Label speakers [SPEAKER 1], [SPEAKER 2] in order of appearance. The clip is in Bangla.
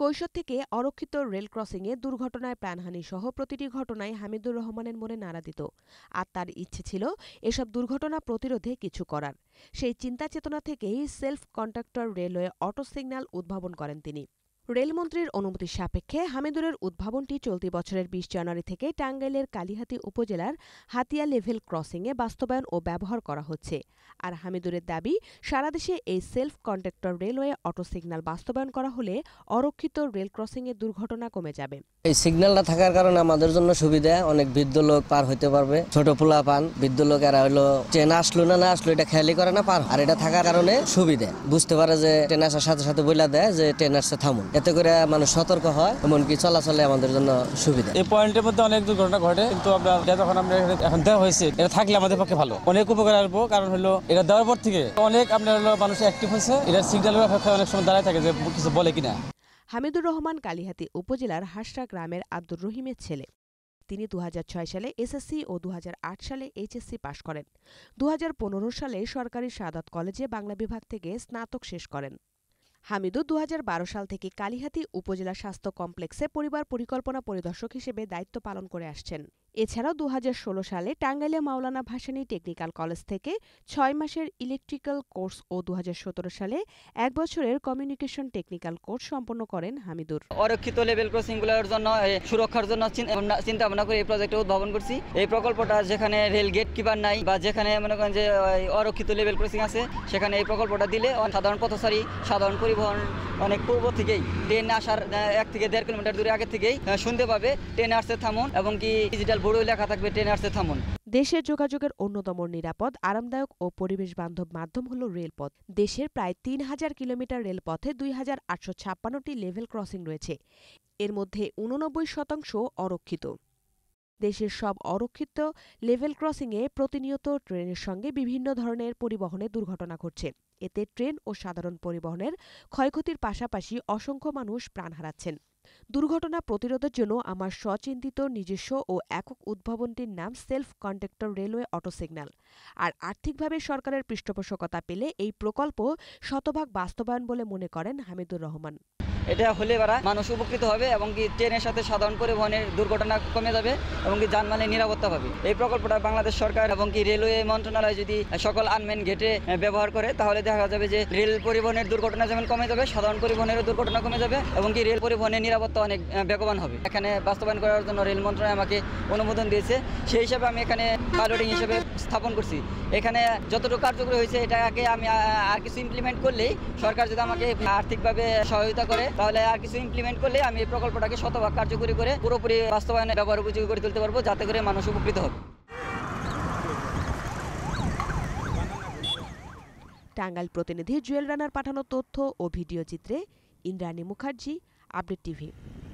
[SPEAKER 1] কৈশোর থেকে অরক্ষিত রেল ক্রসিংয়ে দুর্ঘটনায় প্রাণহানি সহ প্রতিটি ঘটনায় হামিদুর রহমানের মনে নাড়া দিত আর তার ইচ্ছে ছিল এসব দুর্ঘটনা প্রতিরোধে কিছু করার সেই চিন্তা চেতনা থেকেই self contractor railway auto signal উদ্ভাবন করেন তিনি রেলমন্ত্রীর অনুমতি সাপেক্ষে হামিদুরের উদ্ভাবনটি চলতি বছরের বিশ জানুয়ারি থেকে টাঙ্গাইলের কালিহাতি উপজেলার হাতিয়া লেভেল ক্রসিংয়ে বাস্তবায়ন ও ব্যবহার করা হচ্ছে আর হামিদুরের দাবি সারা দেশে এই self contractor railway auto signal বাস্তবায়ন করা হলে অরক্ষিত রেল ক্রসিংয়ে দুর্ঘটনা কমে যাবে
[SPEAKER 2] এই সিগন্যালটা থাকার কারণে আমাদের জন্য সুবিধা অনেক বৃদ্ধ লোক পার হইতে পারবে ছোট পোলা পান বৃদ্ধ লোক এরা হলো ট্রেন আসলো না না আসলো এটা খেয়ালি করে না পার আর এটা থাকার কারণে সুবিধা বুঝতে পারে যে ট্রেন আসার সাথে সাথে বইলা দেয় যে ট্রেন আসছে থামুন এতে করে মানুষ সতর্ক হয়
[SPEAKER 1] এমনকি চলাচলে আমাদের জন্য সুবিধা
[SPEAKER 2] এই পয়েন্টের মধ্যে অনেক দুর্ঘটনা ঘটে কিন্তু আমরা যখন আমরা এখন দেওয়া হয়েছে এটা থাকলে আমাদের পক্ষে ভালো অনেক উপকার আসবো কারণ হলো এটা দেওয়ার পর থেকে অনেক আপনার হলো মানুষ অ্যাক্টিভ হয়েছে এটা সিগন্যালের অনেক সময় দাঁড়ায় থাকে যে কিছু বলে কিনা
[SPEAKER 1] হামিদুর রহমান কালিহাতি উপজেলার হাসরা গ্রামের আব্দুর রহিমের ছেলে তিনি দু সালে এসএসসি ও দু সালে এইচএসসি পাশ করেন দু সালে সরকারি সাদাত কলেজে বাংলা বিভাগ থেকে স্নাতক শেষ করেন হামিদু দু সাল থেকে কালিহাতী উপজেলা স্বাস্থ্য কমপ্লেক্সে পরিবার পরিকল্পনা পরিদর্শক হিসেবে দায়িত্ব পালন করে আসছেন এছাড়াও দু সালে টাঙ্গাইলে মাওলানা ভাসানী টেকনিক্যাল কলেজ থেকে ছয় মাসের ইলেকট্রিক্যাল কোর্স ও দু সালে এক বছরের কমিউনিকেশন টেকনিক্যাল কোর্স সম্পন্ন করেন হামিদুর
[SPEAKER 2] অরক্ষিত লেভেল গুলোর জন্য সুরক্ষার জন্য চিন্তা ভাবনা করে এই প্রজেক্ট উদ্ভাবন করছি এই প্রকল্পটা যেখানে রেল গেট কিপার নাই বা যেখানে মনে করেন যে অরক্ষিত লেভেল ক্রসিং আছে সেখানে এই প্রকল্পটা দিলে সাধারণ পথচারী সাধারণ পরিবহন অনেক পূর্ব থেকেই ট্রেন আসার এক থেকে দেড় কিলোমিটার দূরে আগে থেকেই শুনতে পাবে ট্রেন আসতে থামুন এবং কি ডিজিটাল বোর্ডে লেখা থাকবে ট্রেন আসতে থামুন
[SPEAKER 1] দেশের যোগাযোগের অন্যতম নিরাপদ আরামদায়ক ও পরিবেশ বান্ধব মাধ্যম হল রেলপথ দেশের প্রায় তিন হাজার কিলোমিটার রেলপথে দুই হাজার আটশো ছাপ্পান্নটি লেভেল ক্রসিং রয়েছে এর মধ্যে উননব্বই শতাংশ অরক্ষিত দেশের সব অরক্ষিত লেভেল ক্রসিংয়ে প্রতিনিয়ত ট্রেনের সঙ্গে বিভিন্ন ধরনের পরিবহনে দুর্ঘটনা ঘটছে এতে ট্রেন ও সাধারণ পরিবহনের ক্ষয়ক্ষতির পাশাপাশি অসংখ্য মানুষ প্রাণ হারাচ্ছেন দুর্ঘটনা প্রতিরোধের জন্য আমার স্বচিন্তিত নিজস্ব ও একক উদ্ভাবনটির নাম self conductor railway auto signal আর আর্থিকভাবে সরকারের পৃষ্ঠপোষকতা পেলে এই প্রকল্প শতভাগ বাস্তবায়ন বলে মনে করেন হামিদুর রহমান
[SPEAKER 2] এটা হলে এবার মানুষ উপকৃত হবে এবং কি ট্রেনের সাথে সাধারণ পরিবহনের দুর্ঘটনা কমে যাবে এবং কি যানবাহনের নিরাপত্তা পাবে এই প্রকল্পটা বাংলাদেশ সরকার এবং কি রেলওয়ে মন্ত্রণালয় যদি সকল আনমেন গেটে ব্যবহার করে তাহলে দেখা যাবে যে রেল পরিবহনের দুর্ঘটনা যেমন কমে যাবে সাধারণ পরিবহনেরও দুর্ঘটনা কমে যাবে এবং কি রেল পরিবহনের নিরাপত্তা অনেক বেগবান হবে এখানে বাস্তবায়ন করার জন্য রেল মন্ত্রণালয় আমাকে অনুমোদন দিয়েছে সেই হিসাবে আমি এখানে পাইলটিং হিসেবে স্থাপন করছি এখানে যতটুকু কার্যকরী হয়েছে এটাকে আমি আর কিছু ইমপ্লিমেন্ট করলেই সরকার যদি আমাকে আর্থিকভাবে সহায়তা করে তাহলে আর কিছু ইমপ্লিমেন্ট করলে আমি এই প্রকল্পটাকে শতভাগ কার্যকরী করে পুরোপুরি বাস্তবায়নে ব্যবহার উপযোগী করে তুলতে পারবো যাতে করে মানুষ উপকৃত হবে
[SPEAKER 1] টাঙ্গাইল প্রতিনিধি জুয়েল রানার পাঠানো তথ্য ও ভিডিও চিত্রে ইন্দ্রাণী মুখার্জি আপডেট টিভি